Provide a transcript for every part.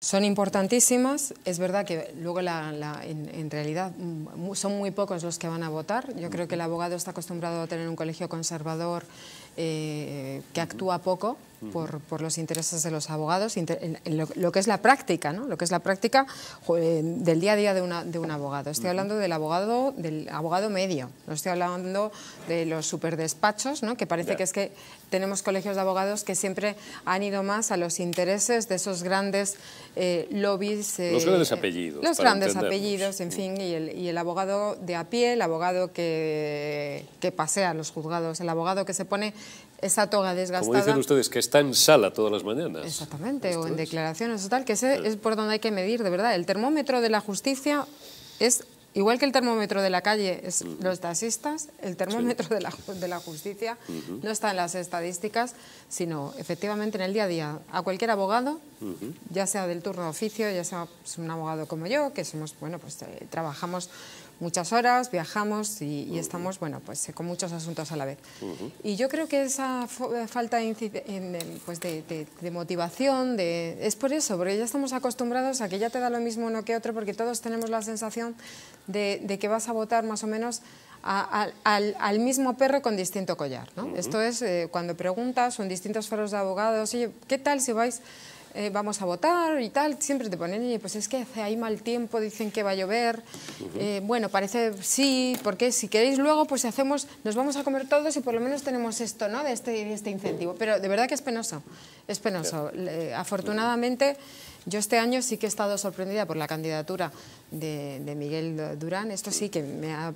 Son importantísimas, es verdad que luego en, realidad mm, son muy pocos los que van a votar. Yo creo que el abogado está acostumbrado a tener un colegio conservador eh, que actúa poco por, los intereses de los abogados, lo, que es la práctica, ¿no? lo que es la práctica eh, del día a día de, de un abogado. Estoy hablando del abogado, del abogado medio, no estoy hablando de los superdespachos, ¿no? que parece que es que tenemos colegios de abogados que siempre han ido más a los intereses de esos grandes eh, lobbies. Eh, los grandes apellidos. Los grandes apellidos, en fin, y el, abogado de a pie, el abogado que, que pasea los juzgados, el abogado que se pone esa toga desgastada. Como dicen ustedes, que está en sala todas las mañanas. Exactamente, o en declaraciones o tal, que ese eh. es por donde hay que medir, de verdad. El termómetro de la justicia es, igual que el termómetro de la calle es mm. los taxistas, el termómetro de, la, justicia no está en las estadísticas, sino efectivamente en el día a día. A cualquier abogado, ya sea del turno de oficio, ya sea pues, un abogado como yo, que somos, bueno, pues eh, trabajamos muchas horas, viajamos y, estamos bueno, pues, eh, con muchos asuntos a la vez. Y yo creo que esa eh, falta de, pues de, motivación de, es por eso, porque ya estamos acostumbrados a que ya te da lo mismo uno que otro, porque todos tenemos la sensación de, que vas a votar más o menos al, mismo perro con distinto collar. Esto es eh, cuando preguntas o en distintos foros de abogados, oye, ¿qué tal si vais eh, vamos a votar y tal, siempre te ponen, pues es que hace ahí mal tiempo, dicen que va a llover, eh, bueno, parece sí, porque si queréis luego, pues hacemos, nos vamos a comer todos y por lo menos tenemos esto, ¿no?, de este, de este incentivo. Pero de verdad que es penoso, es penoso. Eh. afortunadamente... Yo este año sí que he estado sorprendida por la candidatura de, Miguel Durán. Esto sí que me ha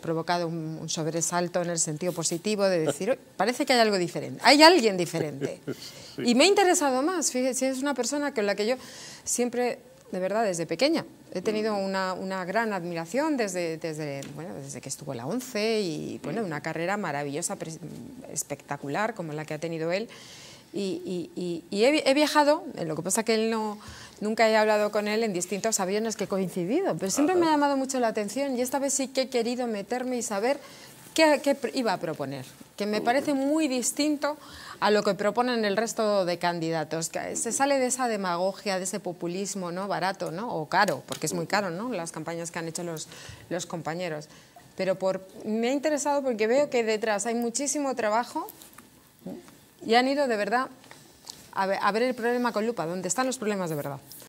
provocado un, sobresalto en el sentido positivo de decir, parece que hay algo diferente, hay alguien diferente. Y me ha interesado más, fíjese, es una persona con la que yo siempre, de verdad, desde pequeña, he tenido mm. una, gran admiración desde, desde, que estuvo la 11 y bueno, mm. una carrera maravillosa, espectacular como la que ha tenido él. Y, he, he, viajado, eh, lo que pasa que él no, nunca he hablado con él en distintos aviones que he coincidido, pero siempre me ha llamado mucho la atención y esta vez sí que he querido meterme y saber qué, iba a proponer, que me parece muy distinto a lo que proponen el resto de candidatos. Se sale de esa demagogia, de ese populismo ¿no? barato ¿no? o caro, porque es muy caro ¿no? las campañas que han hecho los, los compañeros. Pero por, me ha interesado porque veo que detrás hay muchísimo trabajo y han ido de verdad a ver, el problema con lupa, donde están los problemas de verdad.